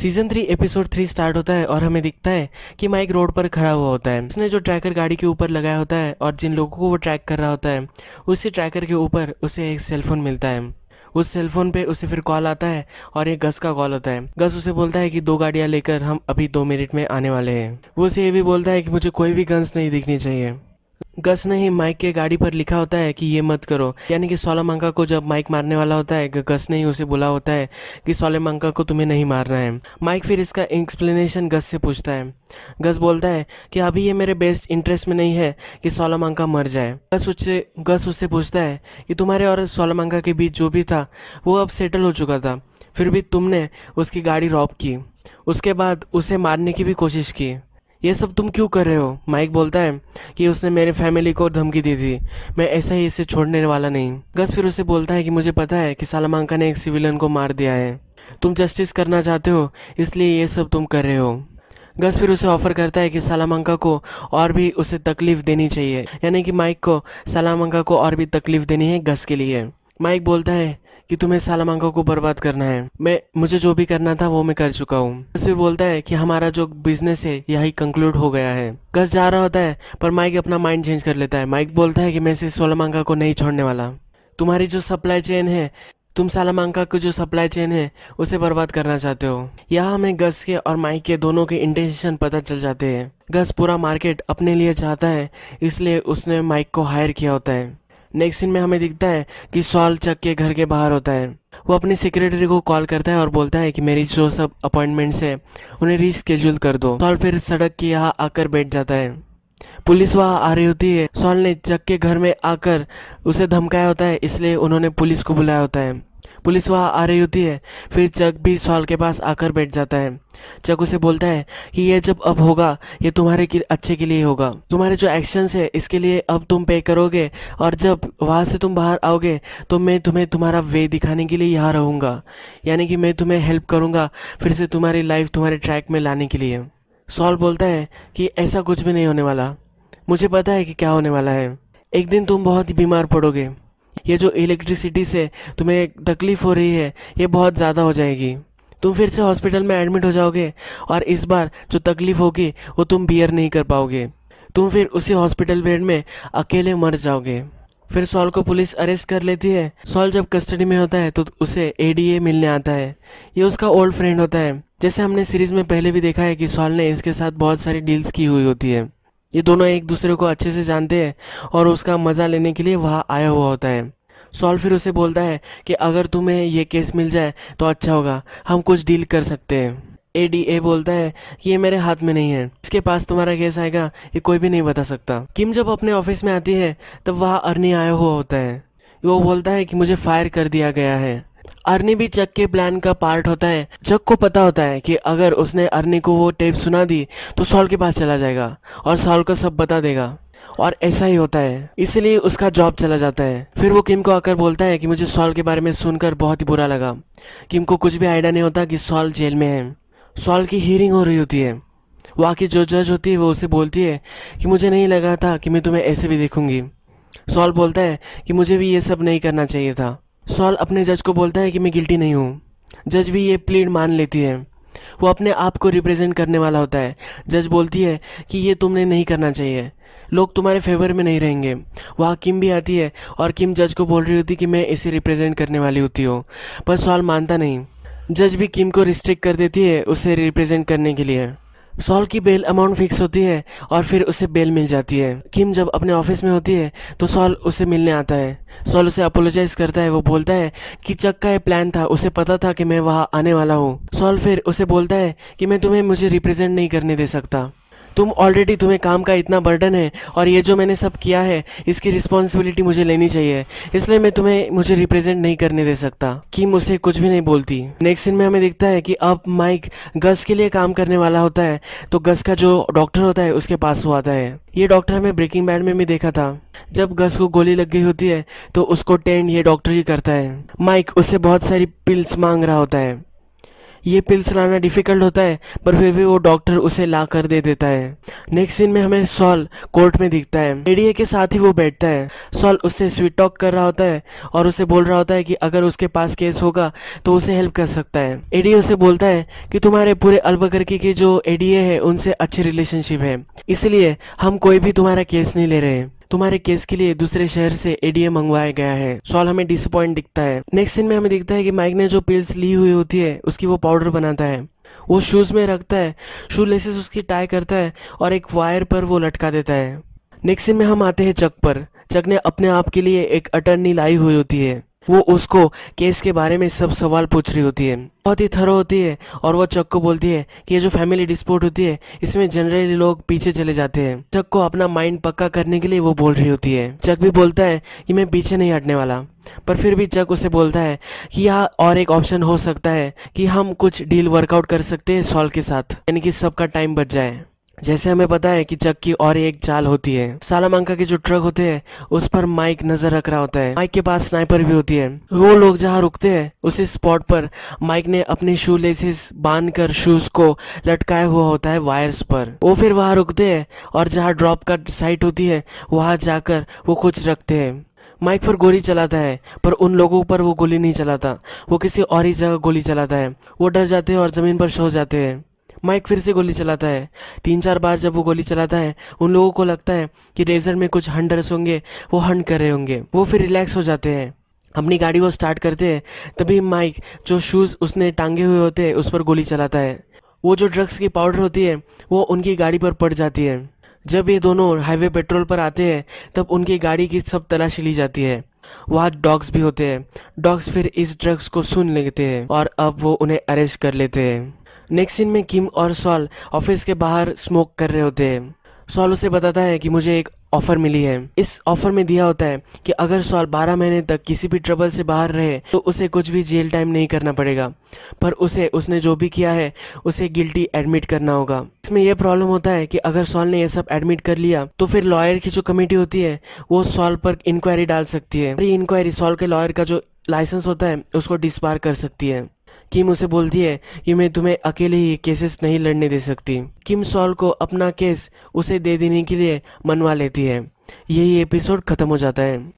season three episode three start होता है और हमें दिखता है कि माइक रोड पर खड़ा हुआ होता है उसने जो ट्रैकर गाड़ी के ऊपर लगाया होता है और जिन लोगों को वो ट्रैक कर रहा होता है उसी ट्रैकर के ऊपर उसे एक सेलफोन मिलता है उस सेलफोन पे उसे फिर कॉल आता है और एक गस का कॉल होता है गस उसे बोलता है कि दो गाड़ियाँ लेकर हम अभी दो मिनट में आने वाले हैं वो उसे ये भी बोलता है कि मुझे कोई भी गन्स नहीं दिखनी चाहिए गस ने ही माइक के गाड़ी पर लिखा होता है कि ये मत करो यानी कि सोलामांका को जब माइक मारने वाला होता है गस ने ही उसे बोला होता है कि सोलामांका को तुम्हें नहीं मारना है माइक फिर इसका एक्सप्लेनेशन गस से पूछता है गस बोलता है कि अभी ये मेरे बेस्ट इंटरेस्ट में नहीं है कि सोलामांका मर जाए गस उससे गस उससे पूछता है कि तुम्हारे और सोलामांका के बीच जो भी था वो अब सेटल हो चुका था फिर भी तुमने उसकी गाड़ी रॉब की उसके बाद उसे मारने की भी कोशिश की ये सब तुम क्यों कर रहे हो माइक बोलता है कि उसने मेरे फैमिली को धमकी दी थी मैं ऐसा ही इसे छोड़ने वाला नहीं गस फिर उसे बोलता है कि मुझे पता है कि सालामांका ने एक सिविलियन को मार दिया है तुम जस्टिस करना चाहते हो इसलिए ये सब तुम कर रहे हो गस फिर उसे ऑफर करता है कि सालामंका को और भी उसे तकलीफ़ देनी चाहिए यानी कि माइक को सालामंका को और भी तकलीफ़ देनी है गस के लिए माइक बोलता है कि तुम्हें सालामांका को बर्बाद करना है मैं मुझे जो भी करना था वो मैं कर चुका हूँ फिर बोलता है कि हमारा जो बिजनेस है यही कंक्लूड हो गया है गस जा रहा होता है पर माइक अपना माइंड चेंज कर लेता है माइक बोलता है कि मैं सिर्फ सोलामांका को नहीं छोड़ने वाला तुम्हारी जो सप्लाई चेन है तुम सालामांका की जो सप्लाई चेन है उसे बर्बाद करना चाहते हो यहाँ हमें गस के और माइक के दोनों के इंटेंशन पता चल जाते हैं गस पूरा मार्केट अपने लिए चाहता है इसलिए उसने माइक को हायर किया होता है नेक्स्ट सीन में हमें दिखता है कि सॉल चक के घर के बाहर होता है वो अपनी सेक्रेटरी को कॉल करता है और बोलता है कि मेरी जो सब अपॉइंटमेंट्स है उन्हें रीस्केड्यूल कर दो सॉल फिर सड़क के यहाँ आकर बैठ जाता है पुलिस वहाँ आ रही होती है सॉल ने चक के घर में आकर उसे धमकाया होता है इसलिए उन्होंने पुलिस को बुलाया होता है पुलिस वहाँ आ रही होती है फिर चक भी सॉल के पास आकर बैठ जाता है चक उसे बोलता है कि यह जब अब होगा ये तुम्हारे के अच्छे के लिए होगा तुम्हारे जो एक्शंस है इसके लिए अब तुम पे करोगे और जब वहाँ से तुम बाहर आओगे तो मैं तुम्हें तुम्हारा वे दिखाने के लिए यहाँ रहूँगा यानी कि मैं तुम्हें हेल्प करूँगा फिर से तुम्हारी लाइफ तुम्हारे ट्रैक में लाने के लिए सॉल बोलता है कि ऐसा कुछ भी नहीं होने वाला मुझे पता है कि क्या होने वाला है एक दिन तुम बहुत बीमार पड़ोगे ये जो इलेक्ट्रिसिटी से तुम्हें तकलीफ़ हो रही है ये बहुत ज़्यादा हो जाएगी तुम फिर से हॉस्पिटल में एडमिट हो जाओगे और इस बार जो तकलीफ़ होगी वो तुम बियर नहीं कर पाओगे तुम फिर उसी हॉस्पिटल बेड में अकेले मर जाओगे फिर सॉल को पुलिस अरेस्ट कर लेती है सॉल जब कस्टडी में होता है तो उसे एडीए मिलने आता है ये उसका ओल्ड फ्रेंड होता है जैसे हमने सीरीज़ में पहले भी देखा है कि सॉल ने इसके साथ बहुत सारी डील्स की हुई होती है ये दोनों एक दूसरे को अच्छे से जानते हैं और उसका मज़ा लेने के लिए वहाँ आया हुआ होता है सॉल फिर उसे बोलता है कि अगर तुम्हें ये केस मिल जाए तो अच्छा होगा हम कुछ डील कर सकते हैं ए डी ए बोलता है ये मेरे हाथ में नहीं है इसके पास तुम्हारा केस आएगा ये कोई भी नहीं बता सकता किम जब अपने ऑफिस में आती है तब वहाँ अर्नी आया हुआ होता है वो बोलता है कि मुझे फायर कर दिया गया है अर्नी भी चक के प्लान का पार्ट होता है चक को पता होता है कि अगर उसने अर्नी को वो टेप सुना दी तो सॉल के पास चला जाएगा और सॉल को सब बता देगा और ऐसा ही होता है इसलिए उसका जॉब चला जाता है फिर वो किम को आकर बोलता है कि मुझे सॉल के बारे में सुनकर बहुत ही बुरा लगा किम को कुछ भी आइडिया नहीं होता कि सॉल जेल में है सॉल की हियरिंग हो रही होती है वहाँ की जो जज होती है वो उसे बोलती है कि मुझे नहीं लगा था कि मैं तुम्हें ऐसे भी देखूंगी सॉल बोलता है कि मुझे भी ये सब नहीं करना चाहिए था सॉल अपने जज को बोलता है कि मैं गिल्टी नहीं हूँ जज भी ये प्लीड मान लेती है वो अपने आप को रिप्रेजेंट करने वाला होता है जज बोलती है कि ये तुमने नहीं करना चाहिए लोग तुम्हारे फेवर में नहीं रहेंगे वहाँ किम भी आती है और किम जज को बोल रही होती कि मैं इसे रिप्रेजेंट करने वाली होती हूँ पर सॉल मानता नहीं जज भी किम को रिस्ट्रिक्ट कर देती है उसे रिप्रेजेंट करने के लिए सॉल की बेल अमाउंट फिक्स होती है और फिर उसे बेल मिल जाती है किम जब अपने ऑफिस में होती है तो सॉल उसे मिलने आता है सॉल उसे अपोलोजाइज करता है वो बोलता है कि चक का ये प्लान था उसे पता था कि मैं वहाँ आने वाला हूँ सॉल फिर उसे बोलता है कि मैं तुम्हें मुझे रिप्रेजेंट नहीं करने दे सकता तुम ऑलरेडी तुम्हें काम का इतना बर्डन है और ये जो मैंने सब किया है इसकी रिस्पॉन्सिबिलिटी मुझे लेनी चाहिए इसलिए मैं तुम्हें मुझे रिप्रेजेंट नहीं करने दे सकता की मुझसे कुछ भी नहीं बोलती नेक्स्ट सीन में हमें दिखता है कि अब माइक गस के लिए काम करने वाला होता है तो गस का जो डॉक्टर होता है उसके पास वो आता है ये डॉक्टर हमें ब्रेकिंग बैड में भी देखा था जब गस को गोली लग गई होती है तो उसको टेंड ये डॉक्टर ही करता है माइक उससे बहुत सारी पिल्स मांग रहा होता है ये पिल्स लाना डिफ़िकल्ट होता है पर फिर भी वो डॉक्टर उसे ला कर दे देता है नेक्स्ट सीन में हमें सॉल कोर्ट में दिखता है एडीए के साथ ही वो बैठता है सॉल उससे स्वीट टॉक कर रहा होता है और उसे बोल रहा होता है कि अगर उसके पास केस होगा तो उसे हेल्प कर सकता है एडीए उसे बोलता है कि तुम्हारे पूरे अल्बकरकी के जो एडीए है उनसे अच्छी रिलेशनशिप है इसलिए हम कोई भी तुम्हारा केस नहीं ले रहे हैं तुम्हारे केस के लिए दूसरे शहर से एडीए मंगवाया गया है सॉल हमें डिसअपॉइंट दिखता है नेक्स्ट सीन में हमें दिखता है कि माइक ने जो पिल्स ली हुई होती है उसकी वो पाउडर बनाता है वो शूज में रखता है शू लेसेस उसकी टाई करता है और एक वायर पर वो लटका देता है नेक्स्ट सीन में हम आते हैं चक पर चक ने अपने आप के लिए एक अटर्नी लाई हुई होती है वो उसको केस के बारे में सब सवाल पूछ रही होती है बहुत ही थरो होती है और वो चक को बोलती है कि ये जो फैमिली डिस्प्यूट होती है इसमें जनरली लोग पीछे चले जाते हैं चक को अपना माइंड पक्का करने के लिए वो बोल रही होती है चक भी बोलता है कि मैं पीछे नहीं हटने वाला पर फिर भी चक उसे बोलता है कि यह और एक ऑप्शन हो सकता है कि हम कुछ डील वर्कआउट कर सकते हैं सॉल्व के साथ यानी कि सबका टाइम बच जाए जैसे हमें पता है कि चक की और एक चाल होती है सालामांका के जो ट्रक होते हैं उस पर माइक नजर रख रहा होता है माइक के पास स्नाइपर भी होती है वो लोग जहाँ रुकते हैं उसी स्पॉट पर माइक ने अपने शू लेसेस बांध कर शूज को लटकाया हुआ होता है वायर्स पर वो फिर वहाँ रुकते हैं और जहाँ ड्रॉप का साइट होती है वहाँ जाकर वो कुछ रखते है माइक पर गोली चलाता है पर उन लोगों पर वो गोली नहीं चलाता वो किसी और ही जगह गोली चलाता है वो डर जाते हैं और ज़मीन पर सो जाते हैं माइक फिर से गोली चलाता है तीन चार बार जब वो गोली चलाता है उन लोगों को लगता है कि डेजर्ट में कुछ हंडर्स होंगे वो हंड कर रहे होंगे वो फिर रिलैक्स हो जाते हैं अपनी गाड़ी को स्टार्ट करते हैं तभी माइक जो शूज़ उसने टांगे हुए होते हैं उस पर गोली चलाता है वो जो ड्रग्स की पाउडर होती है वो उनकी गाड़ी पर पड़ जाती है जब ये दोनों हाईवे पेट्रोल पर आते हैं तब उनकी गाड़ी की सब तलाशी ली जाती है वहाँ डॉग्स भी होते हैं डॉग्स फिर इस ड्रग्स को सुन लेते हैं और अब वो उन्हें अरेस्ट कर लेते हैं नेक्स्ट सीन में किम और सॉल ऑफिस के बाहर स्मोक कर रहे होते हैं सॉल उसे बताता है कि मुझे एक ऑफर मिली है इस ऑफर में दिया होता है कि अगर सॉल 12 महीने तक किसी भी ट्रबल से बाहर रहे तो उसे कुछ भी जेल टाइम नहीं करना पड़ेगा पर उसे उसने जो भी किया है उसे गिल्टी एडमिट करना होगा इसमें यह प्रॉब्लम होता है कि अगर सॉल ने यह सब एडमिट कर लिया तो फिर लॉयर की जो कमेटी होती है वो सॉल पर इंक्वायरी डाल सकती है इंक्वायरी सॉल के लॉयर का जो लाइसेंस होता है उसको डिस्पार कर सकती है किम उसे बोलती है कि मैं तुम्हें अकेले ही केसेस नहीं लड़ने दे सकती किम सॉल को अपना केस उसे दे देने के लिए मनवा लेती है यही एपिसोड खत्म हो जाता है